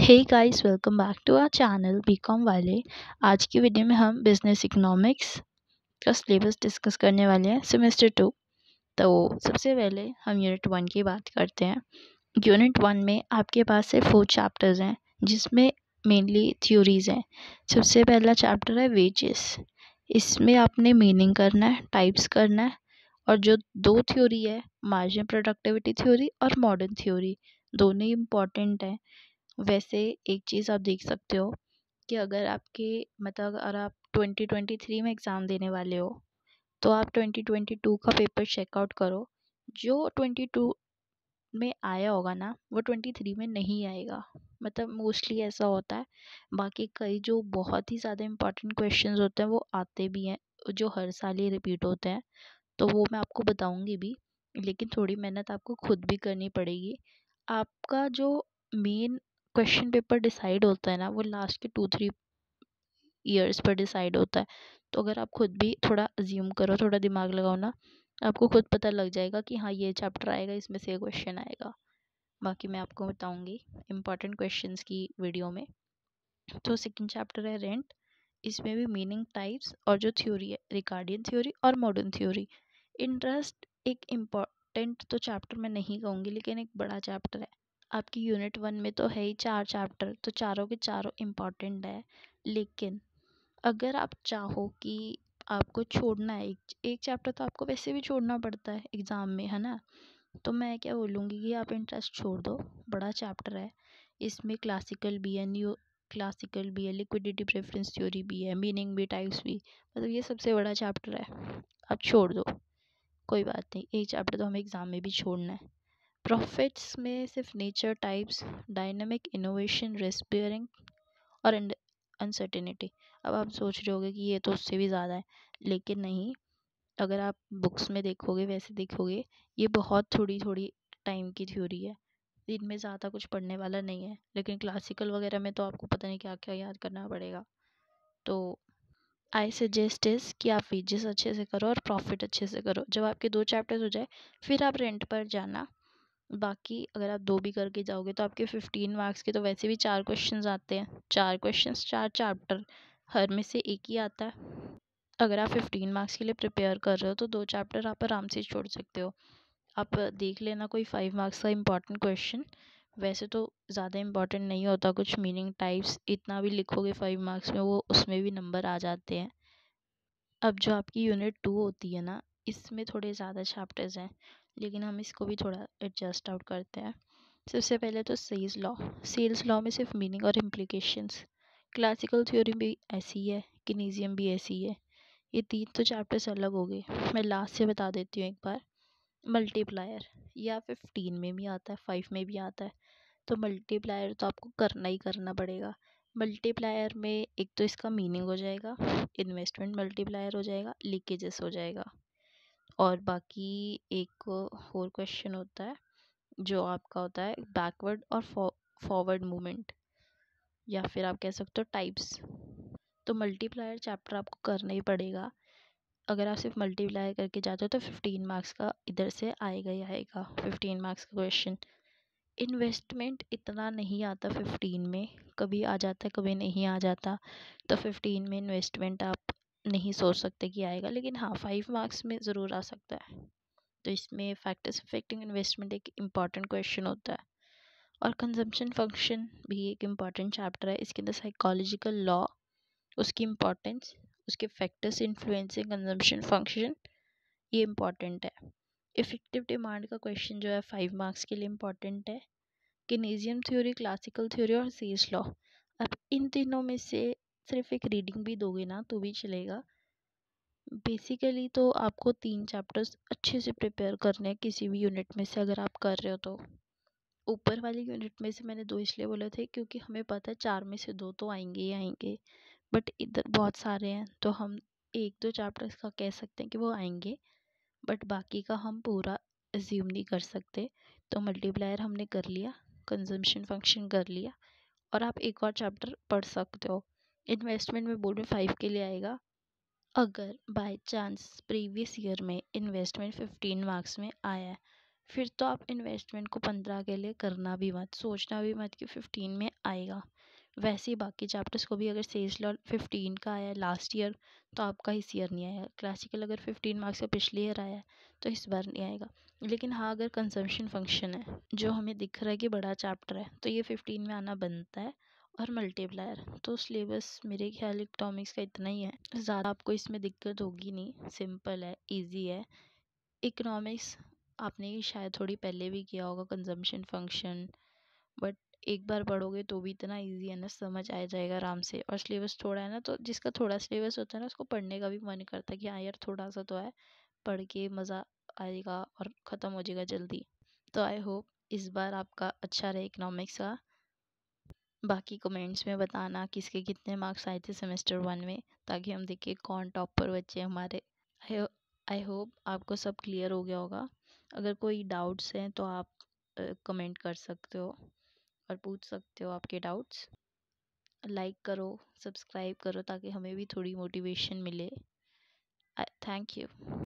hey guys welcome back to our channel BCom वाले आज की वीडियो में हम बिज़नेस इकोनॉमिक्स का सिलेबस डिस्कस करने वाले हैं सेमेस्टर टू तो सबसे पहले हम यूनिट वन की बात करते हैं यूनिट वन में आपके पास से फोर चैप्टर्स हैं जिसमें मेनली थ्योरीज़ हैं सबसे पहला चैप्टर है वेजेस इसमें आपने मीनिंग करना है टाइप्स करना है और जो दो थ्योरी है मार्जिन प्रोडक्टिविटी थ्योरी और मॉडर्न थ्योरी दोनों ही इम्पॉर्टेंट हैं वैसे एक चीज़ आप देख सकते हो कि अगर आपके मतलब अगर आप ट्वेंटी ट्वेंटी थ्री में एग्ज़ाम देने वाले हो तो आप ट्वेंटी ट्वेंटी टू का पेपर चेकआउट करो जो ट्वेंटी टू में आया होगा ना वो ट्वेंटी थ्री में नहीं आएगा मतलब मोस्टली ऐसा होता है बाकी कई जो बहुत ही ज़्यादा इम्पॉर्टेंट क्वेश्चंस होते हैं वो आते भी हैं जो हर साल ही रिपीट होते हैं तो वो मैं आपको बताऊँगी भी लेकिन थोड़ी मेहनत आपको खुद भी करनी पड़ेगी आपका जो मेन क्वेश्चन पेपर डिसाइड होता है ना वो लास्ट के टू थ्री ईयर्स पर डिसाइड होता है तो अगर आप खुद भी थोड़ा अज्यूम करो थोड़ा दिमाग लगाओ ना आपको खुद पता लग जाएगा कि हाँ ये चैप्टर आएगा इसमें से क्वेश्चन आएगा बाकी मैं आपको बताऊंगी इम्पॉर्टेंट क्वेश्चंस की वीडियो में तो सेकंड चैप्टर है रेंट इसमें भी मीनिंग टाइप्स और जो थ्योरी है रिकार्डियन थ्योरी और मॉडर्न थ्योरी इंटरेस्ट एक इम्पॉर्टेंट तो चैप्टर मैं नहीं कहूँगी लेकिन एक बड़ा चैप्टर है आपकी यूनिट वन में तो है ही चार चैप्टर तो चारों के चारों इम्पॉर्टेंट है लेकिन अगर आप चाहो कि आपको छोड़ना है एक एक चैप्टर तो आपको वैसे भी छोड़ना पड़ता है एग्ज़ाम में है ना तो मैं क्या बोलूँगी कि आप इंटरेस्ट छोड़ दो बड़ा चैप्टर है इसमें क्लासिकल भी है न्यू क्लासिकल भी है लिक्विडिटी प्रेफरेंस थ्योरी भी है मीनिंग भी टाइप्स भी मतलब ये सबसे बड़ा चैप्टर है आप छोड़ दो कोई बात नहीं एक चैप्टर तो हमें एग्ज़ाम में भी छोड़ना है प्रॉफिट्स में सिर्फ नेचर टाइप्स डायनामिक इनोवेशन रेस्पियरिंग और अनसर्टेनिटी अब आप सोच रहे होगे कि ये तो उससे भी ज़्यादा है लेकिन नहीं अगर आप बुक्स में देखोगे वैसे देखोगे ये बहुत थोड़ी थोड़ी टाइम की थ्योरी है इनमें ज़्यादा कुछ पढ़ने वाला नहीं है लेकिन क्लासिकल वगैरह में तो आपको पता नहीं क्या क्या याद करना पड़ेगा तो आई सजेस्ट इस कि आप वीजेस अच्छे से करो और प्रॉफिट अच्छे से करो जब आपके दो चैप्टर्स हो जाए फिर आप रेंट पर जाना बाकी अगर आप दो भी करके जाओगे तो आपके फिफ्टीन मार्क्स के तो वैसे भी चार क्वेश्चन आते हैं चार क्वेश्चन चार चैप्टर हर में से एक ही आता है अगर आप फिफ्टीन मार्क्स के लिए प्रिपेयर कर रहे हो तो दो चैप्टर आप आराम से छोड़ सकते हो आप देख लेना कोई फाइव मार्क्स का इम्पॉर्टेंट क्वेश्चन वैसे तो ज़्यादा इम्पॉर्टेंट नहीं होता कुछ मीनिंग टाइप्स इतना भी लिखोगे फाइव मार्क्स में वो उसमें भी नंबर आ जाते हैं अब जो आपकी यूनिट टू होती है ना इसमें थोड़े ज़्यादा चैप्टर्स हैं लेकिन हम इसको भी थोड़ा एडजस्ट आउट करते हैं सबसे पहले तो सेल्स लॉ सेल्स लॉ में सिर्फ मीनिंग और इम्प्लीकेशंस क्लासिकल थ्योरी भी ऐसी है किनीजियम भी ऐसी है ये तीन तो चैप्टर्स अलग हो गए मैं लास्ट से बता देती हूँ एक बार मल्टीप्लायर या फिफ्टीन में भी आता है फाइव में भी आता है तो मल्टीप्लायर तो आपको करना ही करना पड़ेगा मल्टीप्लायर में एक तो इसका मीनिंग हो जाएगा इन्वेस्टमेंट मल्टीप्लायर हो जाएगा लीकेजेस हो जाएगा और बाकी एक और क्वेश्चन होता है जो आपका होता है बैकवर्ड और फॉरवर्ड मूवमेंट या फिर आप कह सकते हो टाइप्स तो मल्टीप्लायर चैप्टर आपको करना ही पड़ेगा अगर आप सिर्फ मल्टीप्लाई करके जाते हो तो फिफ्टीन मार्क्स का इधर से आएगा ही आएगा फिफ्टीन मार्क्स का क्वेश्चन इन्वेस्टमेंट इतना नहीं आता फिफ्टीन में कभी आ जाता कभी नहीं आ जाता तो फिफ्टीन में इन्वेस्टमेंट आप नहीं सोच सकते कि आएगा लेकिन हाँ फाइव मार्क्स में ज़रूर आ सकता है तो इसमें फैक्टर्स अफेक्टिंग इन्वेस्टमेंट एक इम्पॉर्टेंट क्वेश्चन होता है और कंजम्पशन फंक्शन भी एक इम्पॉर्टेंट चैप्टर है इसके अंदर साइकोलॉजिकल लॉ उसकी इम्पॉर्टेंस उसके फैक्टर्स इन्फ्लुएंसिंग कंजम्पशन फंक्शन ये इम्पॉर्टेंट है इफ़ेक्टिव डिमांड का क्वेश्चन जो है फाइव मार्क्स के लिए इम्पॉर्टेंट है किनेजियम थ्योरी क्लासिकल थ्योरी और सीज लॉ अब इन तीनों में से सिर्फ एक रीडिंग भी दोगे ना तो भी चलेगा बेसिकली तो आपको तीन चैप्टर्स अच्छे से प्रिपेयर करने हैं किसी भी यूनिट में से अगर आप कर रहे हो तो ऊपर वाली यूनिट में से मैंने दो इसलिए बोले थे क्योंकि हमें पता है चार में से दो तो आएंगे ही आएंगे बट इधर बहुत सारे हैं तो हम एक दो चैप्टर्स का कह सकते हैं कि वो आएंगे बट बाकी का हम पूरा ज्यूम नहीं कर सकते तो मल्टीप्लायर हमने कर लिया कंजम्पशन फंक्शन कर लिया और आप एक और चैप्टर पढ़ सकते हो इन्वेस्टमेंट में बोर्ड में फाइव के लिए आएगा अगर बाय चांस प्रीवियस ईयर में इन्वेस्टमेंट फिफ्टीन मार्क्स में आया है फिर तो आप इन्वेस्टमेंट को पंद्रह के लिए करना भी मत सोचना भी मत कि फ़िफ्टीन में आएगा वैसे ही बाकी चैप्टर्स को भी अगर सेल्स लॉ फिफ्टीन का आया लास्ट ईयर तो आपका इस ईयर नहीं आया क्लासिकल अगर फिफ्टीन मार्क्स का पिछले ईयर आया है तो इस बार नहीं आएगा लेकिन हाँ अगर कंजम्पशन फंक्शन है जो हमें दिख रहा है कि बड़ा चैप्टर है तो ये फिफ्टीन में आना बनता है और मल्टीप्लायर तो सिलेबस मेरे ख्याल इकनॉमिक्स का इतना ही है ज़्यादा आपको इसमें दिक्कत होगी नहीं सिंपल है इजी है इकनॉमिक्स आपने शायद थोड़ी पहले भी किया होगा कंजम्पशन फंक्शन बट एक बार पढ़ोगे तो भी इतना इजी है ना समझ आ जाएगा आराम से और सिलेबस थोड़ा है ना तो जिसका थोड़ा सिलेबस होता है ना उसको पढ़ने का भी मन करता है कि हाँ यार थोड़ा सा तो है पढ़ के मज़ा आएगा और ख़त्म हो जाएगा जल्दी तो आई होप इस बार आपका अच्छा रहे इकनॉमिक्स का बाकी कमेंट्स में बताना किसके कितने मार्क्स आए थे सेमेस्टर वन में ताकि हम देखें कौन टॉपर बच्चे हमारे आई होप आपको सब क्लियर हो गया होगा अगर कोई डाउट्स हैं तो आप कमेंट कर सकते हो और पूछ सकते हो आपके डाउट्स लाइक करो सब्सक्राइब करो ताकि हमें भी थोड़ी मोटिवेशन मिले थैंक यू